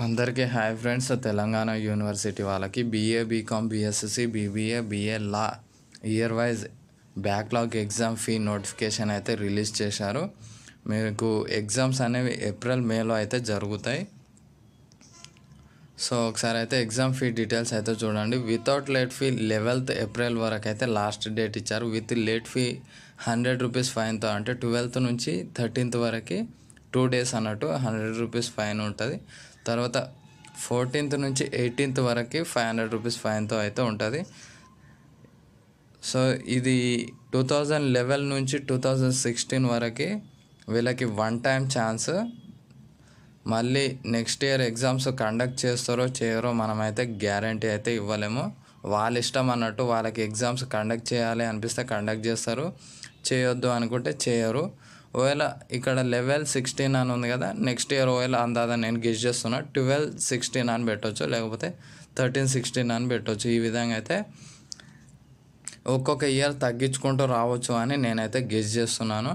అందరికీ hi friends Telangana university వాళ్ళకి BA BCom BSc BBA BA law year wise backlog exam fee notification అయితే release చేశారు మీకు exams అనేవి ఏప్రిల్ మేలో అయితే జరుగుతాయి సో ఒకసారి అయితే ఎగ్జామ్ ఫీ డీటెయిల్స్ అయితే చూడండి without late fee eleventh April వరకు అయితే లాస్ట్ డేట్ ఇచ్చారు with late fee hundred rupees ఫైన్తో అంటే ట్వెల్త్ నుంచి థర్టీన్త్ వరకు టూ డేస్ అన్నట్టు హండ్రెడ్ రూపీస్ ఫైన్ ఉంటుంది తర్వాత ఫోర్టీన్త్ నుంచి ఎయిటీన్త్ వరకు ఫైవ్ హండ్రెడ్ రూపీస్ ఫైన్తో అయితే ఉంటుంది సో ఇది టూ థౌజండ్ లెవెల్ నుంచి టూ థౌజండ్ సిక్స్టీన్ వరకు వీళ్ళకి వన్ టైం ఛాన్స్ మళ్ళీ నెక్స్ట్ ఇయర్ ఎగ్జామ్స్ కండక్ట్ చేస్తారో చేయరో మనమైతే గ్యారంటీ అయితే ఇవ్వలేము వాళ్ళ ఇష్టం అన్నట్టు వాళ్ళకి ఎగ్జామ్స్ కండక్ట్ చేయాలి అనిపిస్తే కండక్ట్ చేస్తారు చేయొద్దు అనుకుంటే చేయరు ఒకవేళ ఇక్కడ లెవెల్ సిక్స్టీన్ అని ఉంది కదా నెక్స్ట్ ఇయర్ ఒకవేళ అందాదా నేను గెస్ చేస్తున్నా ట్వెల్వ్ సిక్స్టీన్ అని పెట్టవచ్చు లేకపోతే థర్టీన్ సిక్స్టీన్ అని పెట్టవచ్చు ఈ విధంగా అయితే ఒక్కొక్క ఇయర్ తగ్గించుకుంటూ రావచ్చు అని నేనైతే గెస్ చేస్తున్నాను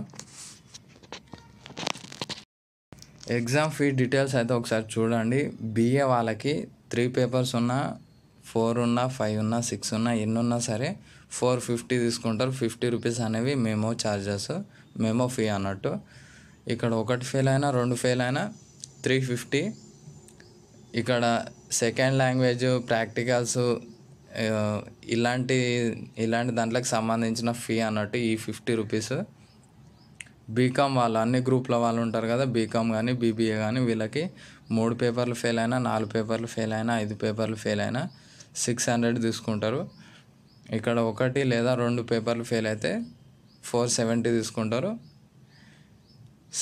ఎగ్జామ్ ఫీ డీటెయిల్స్ అయితే ఒకసారి చూడండి బిఏ వాళ్ళకి త్రీ పేపర్స్ ఉన్నా ఫోర్ ఉన్నా ఫైవ్ ఉన్నా సిక్స్ ఉన్నా ఎన్ని ఉన్నా సరే ఫోర్ ఫిఫ్టీ తీసుకుంటారు ఫిఫ్టీ రూపీస్ అనేవి మేము చార్జెస్ మెమో ఫీ అన్నట్టు ఇక్కడ ఒకటి ఫెయిల్ అయినా రెండు ఫెయిల్ అయినా త్రీ ఫిఫ్టీ ఇక్కడ సెకండ్ లాంగ్వేజ్ ప్రాక్టికల్స్ ఇలాంటి ఇలాంటి దాంట్లోకి సంబంధించిన ఫీ అన్నట్టు ఈ ఫిఫ్టీ రూపీస్ బీకామ్ వాళ్ళు అన్ని గ్రూప్ల వాళ్ళు ఉంటారు కదా బీకామ్ కానీ బీబీఏ కానీ వీళ్ళకి మూడు పేపర్లు ఫెయిల్ అయినా నాలుగు పేపర్లు ఫెయిల్ అయినా ఐదు పేపర్లు ఫెయిల్ అయినా సిక్స్ హండ్రెడ్ తీసుకుంటారు ఇక్కడ ఒకటి లేదా రెండు పేపర్లు ఫెయిల్ అయితే ఫోర్ సెవెంటీ తీసుకుంటారు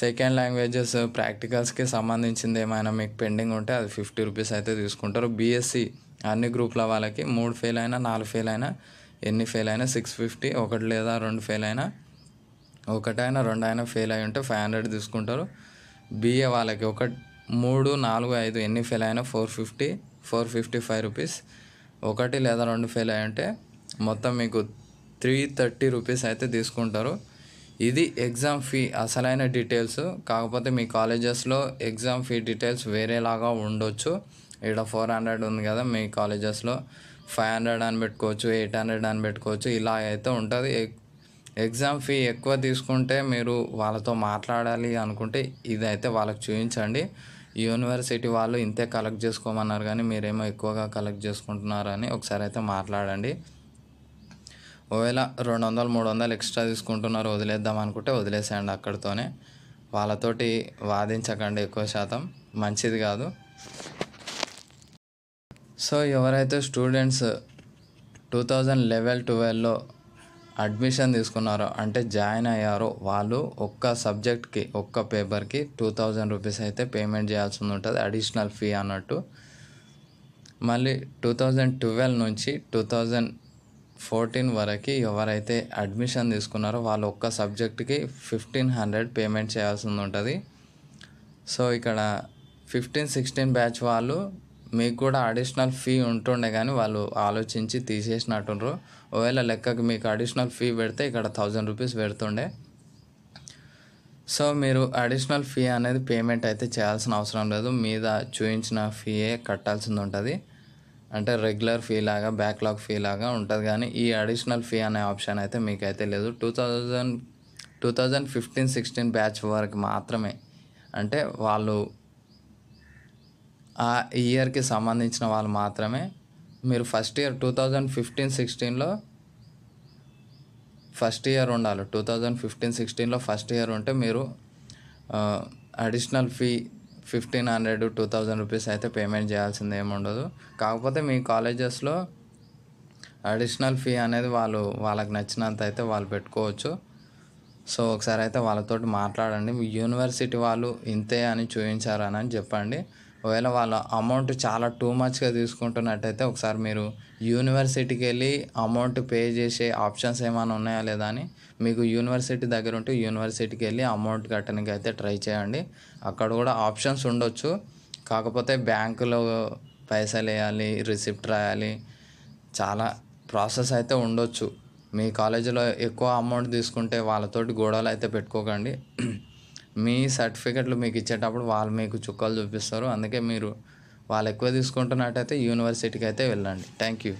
సెకండ్ లాంగ్వేజెస్ ప్రాక్టికల్స్కి సంబంధించింది ఏమైనా మీకు పెండింగ్ ఉంటే అది ఫిఫ్టీ రూపీస్ అయితే తీసుకుంటారు బీఎస్సీ అన్ని గ్రూప్ల వాళ్ళకి మూడు ఫెయిల్ అయినా నాలుగు ఫెయిల్ అయినా ఎన్ని ఫెయిల్ అయినా సిక్స్ ఫిఫ్టీ ఒకటి లేదా రెండు ఫెయిల్ అయినా ఒకటైనా రెండు అయినా ఫెయిల్ అయి ఉంటే ఫైవ్ హండ్రెడ్ తీసుకుంటారు బిఏ వాళ్ళకి ఒక మూడు నాలుగు ఐదు ఎన్ని ఫెయిల్ అయినా four fifty four fifty five rupees ఒకటి లేదా రెండు ఫెయిల్ అయి ఉంటే మొత్తం మీకు త్రీ థర్టీ రూపీస్ అయితే తీసుకుంటారు ఇది ఎగ్జామ్ ఫీ అసలైన డీటెయిల్స్ కాకపోతే మీ కాలేజెస్లో ఎగ్జామ్ ఫీ డీటెయిల్స్ వేరేలాగా ఉండొచ్చు ఇక్కడ ఫోర్ హండ్రెడ్ ఉంది కదా మీ కాలేజెస్లో ఫైవ్ హండ్రెడ్ అని పెట్టుకోవచ్చు ఎయిట్ హండ్రెడ్ అని పెట్టుకోవచ్చు ఇలా అయితే ఉంటుంది ఎగ్జామ్ ఫీ ఎక్కువ తీసుకుంటే మీరు వాళ్ళతో మాట్లాడాలి అనుకుంటే ఇదైతే వాళ్ళకి చూపించండి యూనివర్సిటీ వాళ్ళు ఇంతే కలెక్ట్ చేసుకోమన్నారు కానీ మీరేమో ఎక్కువగా కలెక్ట్ చేసుకుంటున్నారని ఒకసారి అయితే మాట్లాడండి ఒకవేళ రెండు వందలు మూడు వందలు ఎక్స్ట్రా తీసుకుంటున్నారు వదిలేద్దాం అనుకుంటే వదిలేసేయండి అక్కడితోనే వాళ్ళతోటి వాదించకండి ఎక్కువ శాతం మంచిది కాదు సో ఎవరైతే స్టూడెంట్స్ టూ థౌజండ్ లెవెల్ ట్వెల్వ్లో అడ్మిషన్ తీసుకున్నారో అంటే జాయిన్ అయ్యారో వాళ్ళు ఒక్క సబ్జెక్ట్కి ఒక్క పేపర్కి టూ థౌజండ్ రూపీస్ అయితే పేమెంట్ చేయాల్సి ఉంటుంది అడిషనల్ ఫీ అన్నట్టు మళ్ళీ టూ థౌజండ్ ట్వెల్వ్ నుంచి టూ థౌజండ్ ఫోర్టీన్ వరకు ఎవరైతే అడ్మిషన్ తీసుకున్నారో వాళ్ళు ఒక్క సబ్జెక్ట్కి ఫిఫ్టీన్ హండ్రెడ్ పేమెంట్ చేయాల్సి ఉంటుంది సో ఇక్కడ ఫిఫ్టీన్ సిక్స్టీన్ బ్యాచ్ వాళ్ళు మీకు కూడా అడిషనల్ ఫీ ఉంటుండే కానీ వాళ్ళు ఆలోచించి తీసేసినట్టుండ్రు ఒకవేళ లెక్కకి మీకు అడిషనల్ ఫీ పెడితే ఇక్కడ థౌజండ్ రూపీస్ పెడుతుండే సో మీరు అడిషనల్ ఫీ అనేది పేమెంట్ అయితే చేయాల్సిన అవసరం లేదు మీద చూపించిన ఫీయే కట్టాల్సింది ఉంటుంది అంటే రెగ్యులర్ ఫీ లాగా బ్యాక్లాగ్ ఫీ లాగా ఉంటుంది కానీ ఈ అడిషనల్ ఫీ అనే ఆప్షన్ అయితే మీకైతే లేదు two thousand two thousand fifteen sixteen batch వరకు మాత్రమే అంటే వాళ్ళు ఆ ఇయర్కి సంబంధించిన వాళ్ళు మాత్రమే మీరు first year two thousand fifteen సిక్స్టీన్లో ఫస్ట్ ఇయర్ ఉండాలి టూ థౌజండ్ ఫిఫ్టీన్ సిక్స్టీన్లో ఫస్ట్ ఇయర్ ఉంటే మీరు additional fee fifteen hundred two thousand rupees అయితే పేమెంట్ చేయాల్సింది ఏమి ఉండదు కాకపోతే మీ కాలేజెస్లో అడిషనల్ ఫీ అనేది వాళ్ళు వాళ్ళకి నచ్చినంత అయితే వాళ్ళు పెట్టుకోవచ్చు సో ఒకసారి అయితే వాళ్ళతో మాట్లాడండి మీ యూనివర్సిటీ వాళ్ళు ఇంతే అని చూపించారని చెప్పండి ఒకవేళ వాళ్ళ అమౌంట్ చాలా టూ మచ్గా తీసుకుంటున్నట్టయితే ఒకసారి మీరు యూనివర్సిటీకి వెళ్ళి అమౌంట్ పే చేసే ఆప్షన్స్ ఏమైనా ఉన్నాయా లేదా అని మీకు యూనివర్సిటీ దగ్గర ఉంటే యూనివర్సిటీకి వెళ్ళి అమౌంట్ కట్టడానికి అయితే ట్రై చేయండి అక్కడ కూడా ఆప్షన్స్ ఉండొచ్చు కాకపోతే బ్యాంకులో పైసలు వేయాలి రిసిప్ట్ రాయాలి చాలా ప్రాసెస్ అయితే ఉండొచ్చు మీ కాలేజీలో ఎక్కువ అమౌంట్ తీసుకుంటే వాళ్ళతోటి గొడవలు అయితే పెట్టుకోకండి మీ సర్టిఫికెట్లు మీకు ఇచ్చేటప్పుడు వాళ్ళు మీకు చుక్కలు చూపిస్తారు అందుకే మీరు వాళ్ళు ఎక్కువ తీసుకుంటున్నట్టయితే యూనివర్సిటీకి అయితే వెళ్ళండి థ్యాంక్ యూ